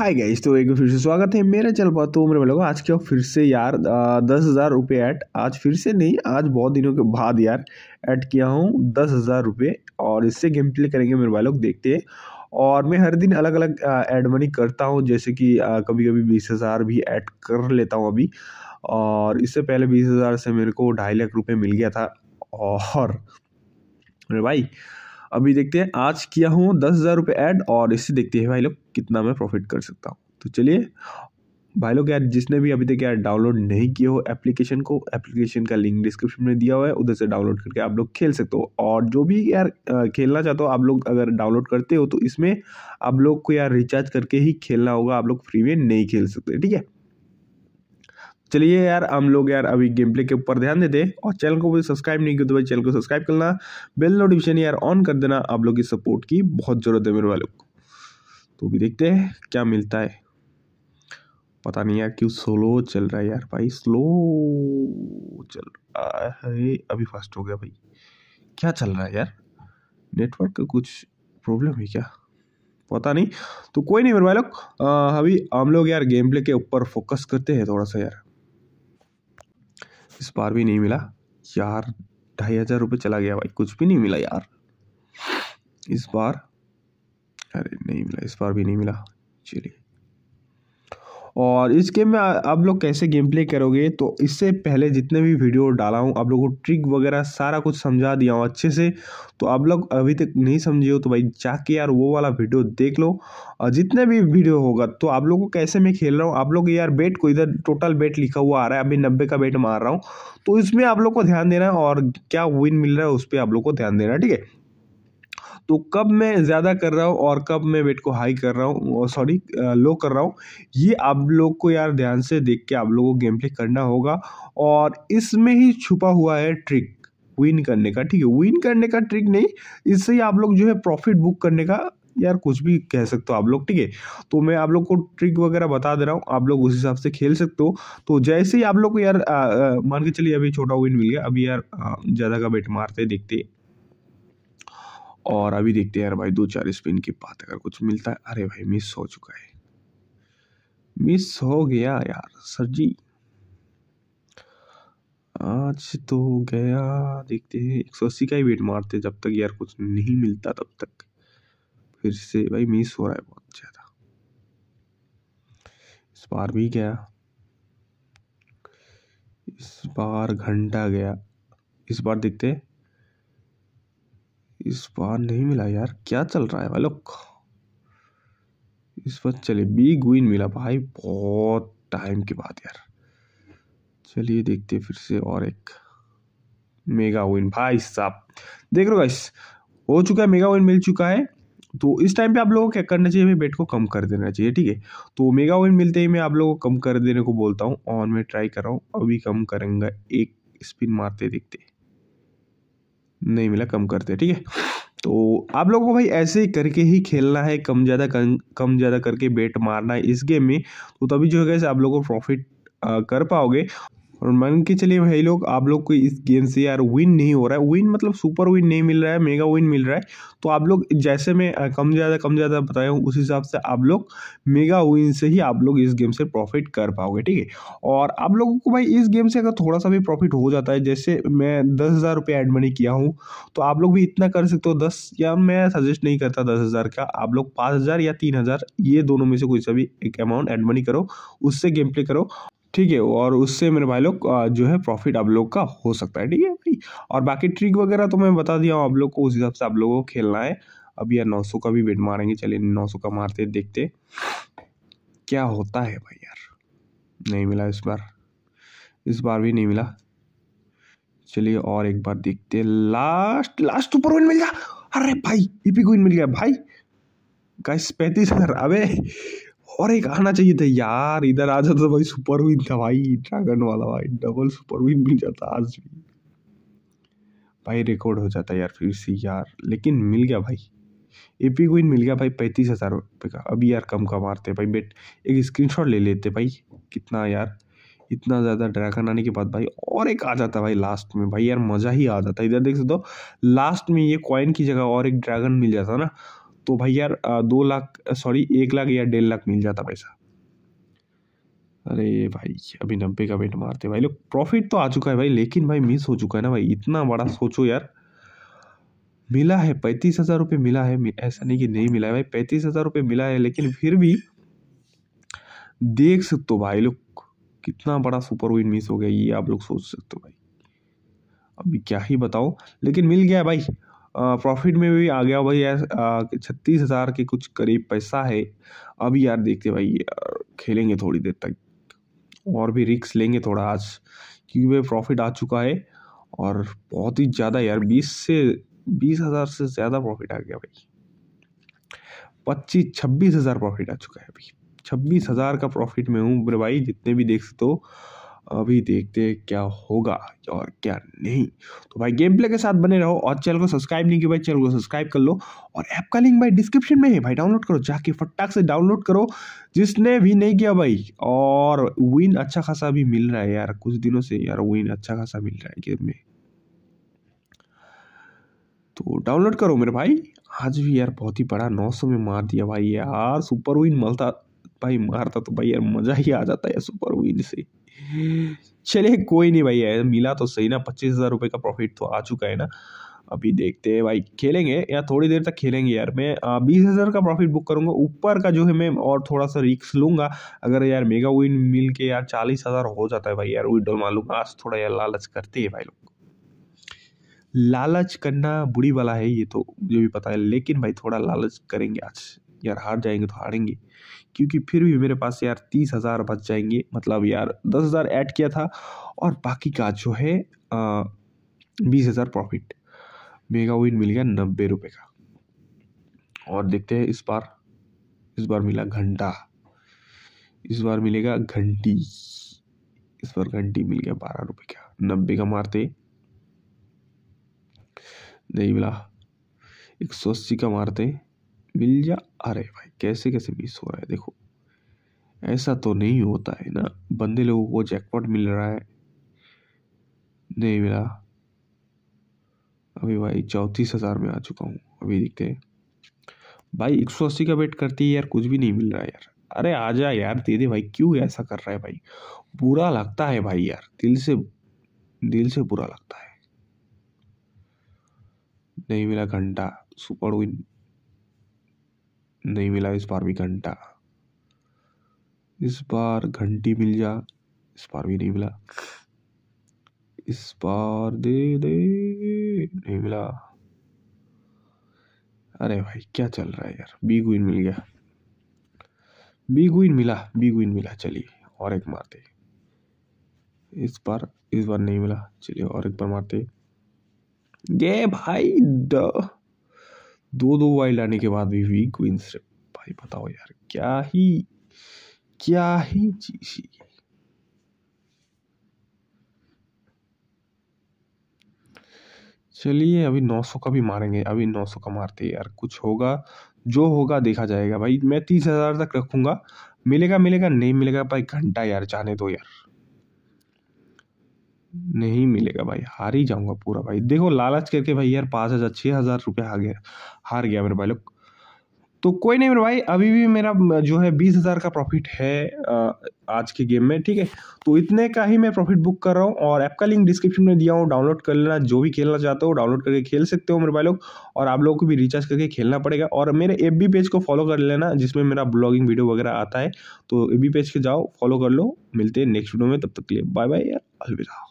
hi guys तो एक बार फिर से स्वागत है मेरे चल पाओ तो उम्र मेरे बोलोगे आज क्या फिर से यार दस हज़ार रुपये ऐड आज फिर से नहीं आज बहुत दिनों के बाद यार ऐड किया हूँ दस हज़ार रुपये और इससे गेम प्ले करेंगे मेरे भाई लोग देखते हैं और मैं हर दिन अलग अलग ऐड मनी करता हूँ जैसे कि आ, कभी कभी बीस हज़ार भी ऐड कर लेता हूँ अभी और इससे पहले बीस से मेरे को ढाई लाख रुपये मिल गया था और मेरे भाई अभी देखते हैं आज किया हूँ दस हज़ार रुपये ऐड और इससे देखते हैं भाई लोग कितना मैं प्रॉफिट कर सकता हूँ तो चलिए भाई लोग यार जिसने भी अभी तक यार डाउनलोड नहीं किया हो एप्लीकेशन को एप्लीकेशन का लिंक डिस्क्रिप्शन में दिया हुआ है उधर से डाउनलोड करके आप लोग खेल सकते हो और जो भी यार खेलना चाहते हो आप लोग अगर डाउनलोड करते हो तो इसमें आप लोग को यार रिचार्ज करके ही खेलना होगा आप लोग फ्री में नहीं खेल सकते ठीक है चलिए यार हम लोग यार अभी गेम प्ले के ऊपर ध्यान देते हैं और चैनल को भी सब्सक्राइब नहीं किया तो भाई चैनल को सब्सक्राइब करना बेल नोटिफिकेशन यार ऑन कर देना आप लोग की सपोर्ट की बहुत ज़रूरत है मेरे वाले को तो भी देखते हैं क्या मिलता है पता नहीं यार क्यों स्लो चल रहा है यार भाई स्लो चल रहा है अभी फास्ट हो गया भाई क्या चल रहा है यार नेटवर्क का कुछ प्रॉब्लम है क्या पता नहीं तो कोई नहीं मेरे भाई लोग अभी हम लोग यार गेम प्ले के ऊपर फोकस करते हैं थोड़ा सा यार इस बार भी नहीं मिला यार ढाई हज़ार रुपये चला गया भाई कुछ भी नहीं मिला यार इस बार अरे नहीं मिला इस बार भी नहीं मिला चलिए और इस गेम में आप लोग कैसे गेम प्ले करोगे तो इससे पहले जितने भी वीडियो डाला हूँ आप लोगों को ट्रिक वगैरह सारा कुछ समझा दिया हूँ अच्छे से तो आप लोग अभी तक नहीं समझे हो तो भाई जाके यार वो वाला वीडियो देख लो और जितने भी वीडियो होगा तो आप लोगों को कैसे मैं खेल रहा हूँ आप लोग यार बेट को इधर टोटल बेट लिखा हुआ आ रहा है अभी नब्बे का बेट मार रहा हूँ तो इसमें आप लोग को ध्यान देना है और क्या विन मिल रहा है उस पर आप लोग को ध्यान देना है ठीक है तो कब मैं ज़्यादा कर रहा हूँ और कब मैं वेट को हाई कर रहा हूँ सॉरी लो कर रहा हूँ ये आप लोग को यार ध्यान से देख के आप लोगों को गेम प्ले करना होगा और इसमें ही छुपा हुआ है ट्रिक विन करने का ठीक है विन करने का ट्रिक नहीं इससे ही आप लोग जो है प्रॉफिट बुक करने का यार कुछ भी कह सकते हो आप लोग ठीक है तो मैं आप लोग को ट्रिक वगैरह बता दे रहा हूँ आप लोग उस हिसाब से खेल सकते हो तो जैसे ही आप लोग को यार मान के चलिए अभी छोटा विन मिल गया अभी यार ज़्यादा का बेट मारते देखते और अभी देखते हैं यार भाई दो चार स्पिन के बाद अगर कुछ मिलता है अरे भाई मिस हो चुका है मिस हो गया यार सर जी आज तो गया देखते हैं एक सौ अस्सी का ही वेट मारते जब तक यार कुछ नहीं मिलता तब तक फिर से भाई मिस हो रहा है बहुत ज़्यादा इस बार भी गया इस बार घंटा गया इस बार देखते हैं इस बार नहीं मिला यार क्या चल रहा है भाई इस बार चले बी गुइन मिला भाई बहुत टाइम के बाद यार चलिए देखते फिर से और एक मेगा विन भाई साहब देख रहे हो गाइस हो चुका है मेगा विन मिल चुका है तो इस टाइम पे आप लोगों को क्या करना चाहिए बेट को कम कर देना चाहिए ठीक है तो मेगा विन मिलते ही मैं आप लोगों को कम कर देने को बोलता हूँ और मैं ट्राई कर रहा हूँ अभी कम करेंगे एक स्पिन मारते देखते नहीं मिला कम करते ठीक है तो आप लोगों को भाई ऐसे ही करके ही खेलना है कम ज़्यादा कम ज़्यादा करके बेट मारना है इस गेम में तो तभी जो है आप लोगों को प्रॉफिट कर पाओगे और मान के चलिए भाई लोग आप लोग को इस गेम से यार विन नहीं हो रहा है विन मतलब सुपर विन नहीं मिल रहा है मेगा विन मिल रहा है तो आप लोग जैसे मैं कम ज़्यादा कम ज़्यादा बताया हूँ उस हिसाब से आप लोग मेगा विन से ही आप लोग इस गेम से प्रॉफिट कर पाओगे ठीक है और आप लोगों को भाई इस गेम से अगर थोड़ा सा भी प्रॉफिट हो जाता है जैसे मैं दस हज़ार रुपये एड मनी किया हूँ तो आप लोग भी इतना कर सकते हो दस या मैं सजेस्ट नहीं करता दस हज़ार का आप लोग पाँच हज़ार या तीन हज़ार ये दोनों में से कोई सा भी एक अमाउंट एड मनी करो उससे गेम प्ले करो ठीक है और उससे मेरे भाई लोग जो है प्रॉफिट आप लोग का हो सकता है ठीक है भाई और बाकी ट्रिक वगैरह तो मैं बता दिया हूँ आप लोग को उस हिसाब से आप लोगों को खेलना है अभी यार नौ का भी बेट मारेंगे चलिए नौ का मारते देखते क्या होता है भाई यार नहीं मिला इस बार इस बार भी नहीं मिला चलिए और एक बार देखते लास्ट लास्ट ऊपर मिल गया अरे भाई ईपी क्वीन मिल गया भाई गाइस पैंतीस हजार अबे और एक आना चाहिए था यार इधर आ जाता तो भाई सुपर विन था भाई ड्रैगन वाला भाई डबल सुपर विन मिल जाता आज भी भाई रिकॉर्ड हो जाता यार फिर से यार लेकिन मिल गया भाई एपी विन मिल गया भाई पैंतीस हज़ार रुपये का अभी यार कम का मारते भाई बेट एक स्क्रीनशॉट ले लेते भाई कितना यार इतना ज़्यादा ड्रैगन आने के बाद भाई और एक आ जाता भाई लास्ट में भाई यार मज़ा ही आ जाता इधर देख सकते हो लास्ट में ये कॉइन की जगह और एक ड्रैगन मिल जाता ना तो भाई यार दो लाख सॉरी एक लाख या डेढ़ लाख मिल जाता पैसा अरे भाई अभी नब्बे का वेट मारते भाई लोग प्रॉफिट तो आ चुका है भाई लेकिन भाई मिस हो चुका है ना भाई इतना बड़ा सोचो यार मिला है पैंतीस हज़ार रुपये मिला है ऐसा नहीं कि नहीं मिला है भाई पैंतीस हज़ार रुपये मिला है लेकिन फिर भी देख सकते हो भाई लोग कितना बड़ा सुपर विन मिस हो गया ये आप लोग सोच सकते हो भाई अभी क्या ही बताओ लेकिन मिल गया भाई प्रॉफिट में भी आ गया भाई यार छत्तीस हज़ार के कुछ करीब पैसा है अब यार देखते भाई यार खेलेंगे थोड़ी देर तक और भी रिक्स लेंगे थोड़ा आज क्योंकि भाई प्रॉफिट आ चुका है और बहुत ही ज़्यादा यार बीस से बीस हज़ार से ज़्यादा प्रॉफिट आ गया भाई पच्चीस छब्बीस हज़ार प्रॉफिट आ चुका है अभी छब्बीस हज़ार का प्रॉफिट में हूँ भाई जितने भी देख सकते हो अभी देखते हैं क्या होगा और क्या नहीं तो भाई गेम प्ले के साथ बने रहो और चैनल को सब्सक्राइब नहीं किया भाई चैनल को सब्सक्राइब कर लो और ऐप का लिंक भाई डिस्क्रिप्शन में है भाई डाउनलोड करो जाके फटाक से डाउनलोड करो जिसने भी नहीं किया भाई और विन अच्छा खासा भी मिल रहा है यार कुछ दिनों से यार विन अच्छा खासा मिल रहा है गेम में तो डाउनलोड करो मेरे भाई आज भी यार बहुत ही बड़ा सौ में मार दिया भाई यार सुपर विन मलता भाई मारता तो भाई यार मज़ा ही आ जाता है सुपर विन से चलिए कोई नहीं भाई यार मिला तो सही ना पच्चीस हज़ार रुपये का प्रॉफिट तो आ चुका है ना अभी देखते हैं भाई खेलेंगे या थोड़ी देर तक खेलेंगे यार मैं बीस हज़ार का प्रॉफिट बुक करूंगा ऊपर का जो है मैं और थोड़ा सा रिक्स लूंगा अगर यार मेगा विन मिल के यार चालीस हज़ार हो जाता है भाई यार विडो मान मालूम आज थोड़ा यार लालच करते हैं भाई लोग लालच करना बुरी वाला है ये तो मुझे भी पता है लेकिन भाई थोड़ा लालच करेंगे आज यार हार जाएंगे तो हारेंगे क्योंकि फिर भी मेरे पास यार तीस हज़ार बच जाएंगे मतलब यार दस हज़ार ऐड किया था और बाकी का जो है बीस हज़ार प्रॉफिट मेगा विन मिल गया नब्बे रुपये का और देखते हैं इस बार इस बार मिला घंटा इस बार मिलेगा घंटी इस बार घंटी मिल गया बारह रुपये का नब्बे का मारते नहीं मिला एक सौ अस्सी का मारते मिल जा अरे भाई कैसे कैसे मिस हो रहा है देखो ऐसा तो नहीं होता है ना बंदे लोगों को जैकपॉट मिल रहा है नहीं मिला अभी भाई चौंतीस हज़ार में आ चुका हूँ अभी दिखते हैं भाई एक सौ अस्सी का वेट करती है यार कुछ भी नहीं मिल रहा है यार अरे आ जा यार दे दे भाई क्यों ऐसा कर रहा है भाई बुरा लगता है भाई यार दिल से दिल से बुरा लगता है नहीं मिला घंटा सुपर विन नहीं मिला इस बार भी घंटा इस बार घंटी मिल जा इस बार भी नहीं मिला इस बार दे दे नहीं मिला अरे भाई क्या चल रहा है यार बी गुइन मिल गया बी गुइन मिला बी गुइन मिला चलिए और एक मारते इस बार इस बार नहीं मिला चलिए और एक बार मारते ये भाई द दो दो वाइल्ड आने के बाद भी क्वीन क्वींस भाई बताओ यार क्या ही क्या ही चीज ये चलिए अभी 900 का भी मारेंगे अभी 900 का मारते यार कुछ होगा जो होगा देखा जाएगा भाई मैं 30,000 तक रखूंगा मिलेगा मिलेगा नहीं मिलेगा भाई घंटा यार जाने दो यार नहीं मिलेगा भाई हार ही जाऊंगा पूरा भाई देखो लालच करके भाई यार पाँच हज़ार छः हज़ार रुपये हार गया हार गया मेरे भाई लोग तो कोई नहीं मेरे भाई अभी भी मेरा जो है बीस हज़ार का प्रॉफिट है आज के गेम में ठीक है तो इतने का ही मैं प्रॉफिट बुक कर रहा हूँ और ऐप का लिंक डिस्क्रिप्शन में दिया हूँ डाउनलोड कर लेना जो भी खेलना चाहते हो डाउनलोड करके खेल सकते हो मेरे भाई लोग और आप लोगों को भी रिचार्ज करके खेलना पड़ेगा और मेरे ए पेज को फॉलो कर लेना जिसमें मेरा ब्लॉगिंग वीडियो वगैरह आता है तो ए पेज के जाओ फॉलो कर लो मिलते हैं नेक्स्ट वीडियो में तब तक के लिए बाय बाय यार अलविदा